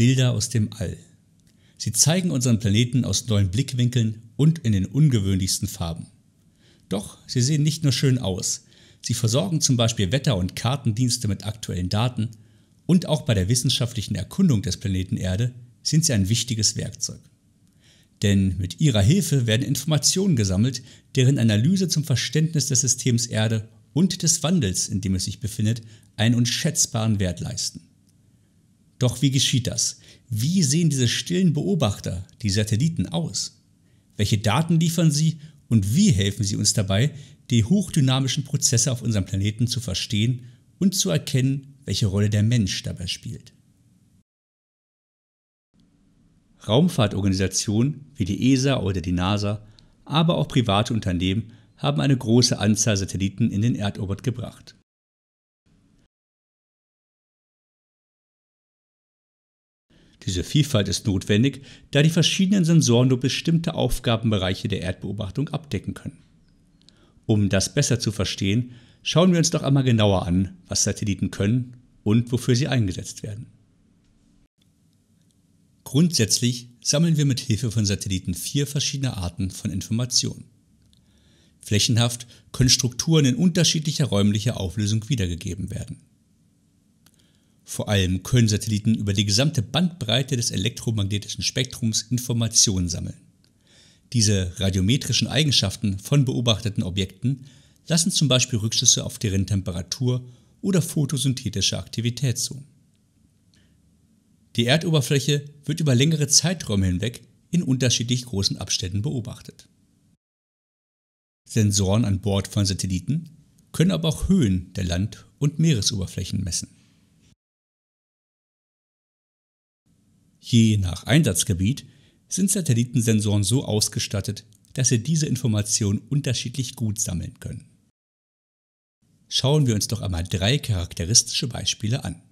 Bilder aus dem All. Sie zeigen unseren Planeten aus neuen Blickwinkeln und in den ungewöhnlichsten Farben. Doch sie sehen nicht nur schön aus, sie versorgen zum Beispiel Wetter- und Kartendienste mit aktuellen Daten und auch bei der wissenschaftlichen Erkundung des Planeten Erde sind sie ein wichtiges Werkzeug. Denn mit ihrer Hilfe werden Informationen gesammelt, deren Analyse zum Verständnis des Systems Erde und des Wandels, in dem es sich befindet, einen unschätzbaren Wert leisten. Doch wie geschieht das? Wie sehen diese stillen Beobachter, die Satelliten, aus? Welche Daten liefern sie und wie helfen sie uns dabei, die hochdynamischen Prozesse auf unserem Planeten zu verstehen und zu erkennen, welche Rolle der Mensch dabei spielt? Raumfahrtorganisationen wie die ESA oder die NASA, aber auch private Unternehmen haben eine große Anzahl Satelliten in den Erdorbit gebracht. Diese Vielfalt ist notwendig, da die verschiedenen Sensoren nur bestimmte Aufgabenbereiche der Erdbeobachtung abdecken können. Um das besser zu verstehen, schauen wir uns doch einmal genauer an, was Satelliten können und wofür sie eingesetzt werden. Grundsätzlich sammeln wir mit Hilfe von Satelliten vier verschiedene Arten von Informationen. Flächenhaft können Strukturen in unterschiedlicher räumlicher Auflösung wiedergegeben werden. Vor allem können Satelliten über die gesamte Bandbreite des elektromagnetischen Spektrums Informationen sammeln. Diese radiometrischen Eigenschaften von beobachteten Objekten lassen zum Beispiel Rückschlüsse auf deren Temperatur oder photosynthetische Aktivität zu. Die Erdoberfläche wird über längere Zeiträume hinweg in unterschiedlich großen Abständen beobachtet. Sensoren an Bord von Satelliten können aber auch Höhen der Land- und Meeresoberflächen messen. Je nach Einsatzgebiet sind Satellitensensoren so ausgestattet, dass sie diese Informationen unterschiedlich gut sammeln können. Schauen wir uns doch einmal drei charakteristische Beispiele an.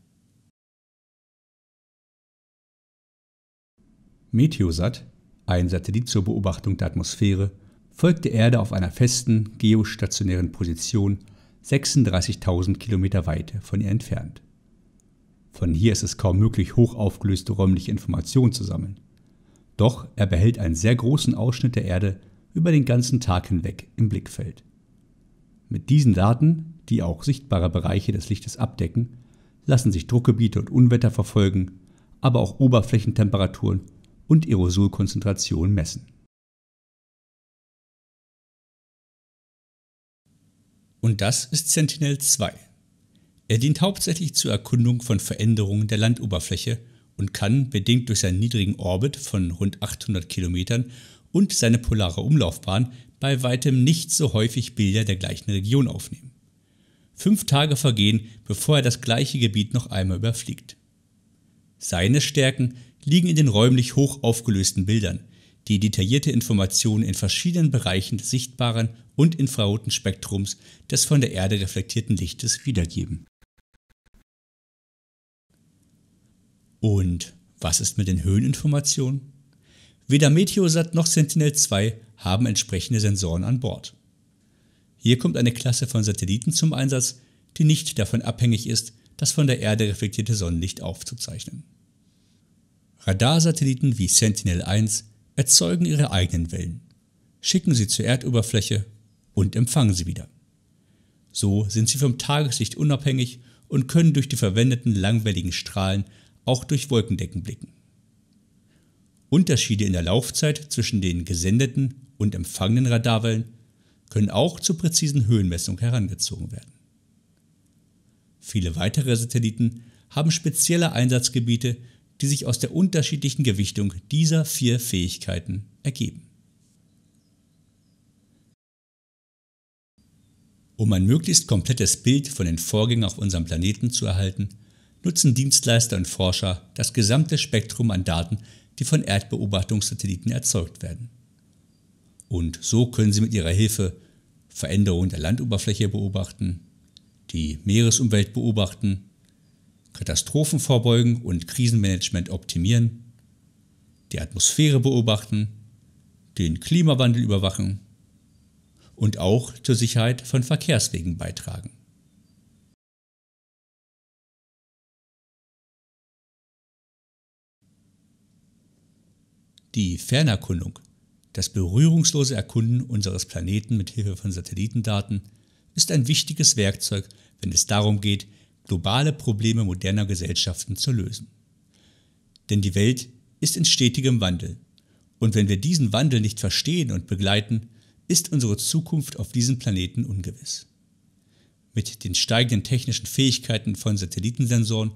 Meteosat, ein Satellit zur Beobachtung der Atmosphäre, folgt der Erde auf einer festen geostationären Position 36.000 Kilometer Weite von ihr entfernt. Von hier ist es kaum möglich, hochaufgelöste räumliche Informationen zu sammeln. Doch er behält einen sehr großen Ausschnitt der Erde über den ganzen Tag hinweg im Blickfeld. Mit diesen Daten, die auch sichtbare Bereiche des Lichtes abdecken, lassen sich Druckgebiete und Unwetter verfolgen, aber auch Oberflächentemperaturen und Aerosolkonzentrationen messen. Und das ist Sentinel-2, er dient hauptsächlich zur Erkundung von Veränderungen der Landoberfläche und kann, bedingt durch seinen niedrigen Orbit von rund 800 Kilometern und seine polare Umlaufbahn, bei weitem nicht so häufig Bilder der gleichen Region aufnehmen. Fünf Tage vergehen, bevor er das gleiche Gebiet noch einmal überfliegt. Seine Stärken liegen in den räumlich hoch aufgelösten Bildern, die detaillierte Informationen in verschiedenen Bereichen des sichtbaren und infraroten Spektrums des von der Erde reflektierten Lichtes wiedergeben. Und was ist mit den Höheninformationen? Weder Meteosat noch Sentinel-2 haben entsprechende Sensoren an Bord. Hier kommt eine Klasse von Satelliten zum Einsatz, die nicht davon abhängig ist, das von der Erde reflektierte Sonnenlicht aufzuzeichnen. Radarsatelliten wie Sentinel-1 erzeugen ihre eigenen Wellen, schicken sie zur Erdoberfläche und empfangen sie wieder. So sind sie vom Tageslicht unabhängig und können durch die verwendeten langwelligen Strahlen auch durch Wolkendecken blicken. Unterschiede in der Laufzeit zwischen den gesendeten und empfangenen Radarwellen können auch zur präzisen Höhenmessung herangezogen werden. Viele weitere Satelliten haben spezielle Einsatzgebiete, die sich aus der unterschiedlichen Gewichtung dieser vier Fähigkeiten ergeben. Um ein möglichst komplettes Bild von den Vorgängen auf unserem Planeten zu erhalten, nutzen Dienstleister und Forscher das gesamte Spektrum an Daten, die von Erdbeobachtungssatelliten erzeugt werden. Und so können sie mit ihrer Hilfe Veränderungen der Landoberfläche beobachten, die Meeresumwelt beobachten, Katastrophen vorbeugen und Krisenmanagement optimieren, die Atmosphäre beobachten, den Klimawandel überwachen und auch zur Sicherheit von Verkehrswegen beitragen. Die Fernerkundung, das berührungslose Erkunden unseres Planeten mit Hilfe von Satellitendaten, ist ein wichtiges Werkzeug, wenn es darum geht, globale Probleme moderner Gesellschaften zu lösen. Denn die Welt ist in stetigem Wandel. Und wenn wir diesen Wandel nicht verstehen und begleiten, ist unsere Zukunft auf diesem Planeten ungewiss. Mit den steigenden technischen Fähigkeiten von Satellitensensoren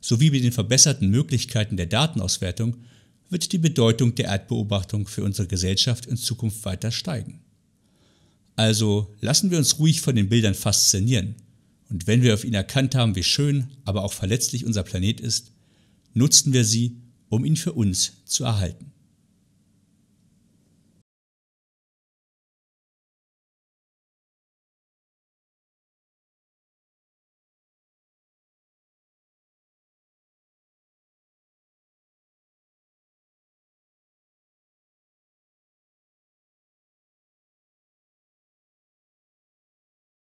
sowie mit den verbesserten Möglichkeiten der Datenauswertung wird die Bedeutung der Erdbeobachtung für unsere Gesellschaft in Zukunft weiter steigen. Also lassen wir uns ruhig von den Bildern faszinieren. Und wenn wir auf ihn erkannt haben, wie schön, aber auch verletzlich unser Planet ist, nutzen wir sie, um ihn für uns zu erhalten.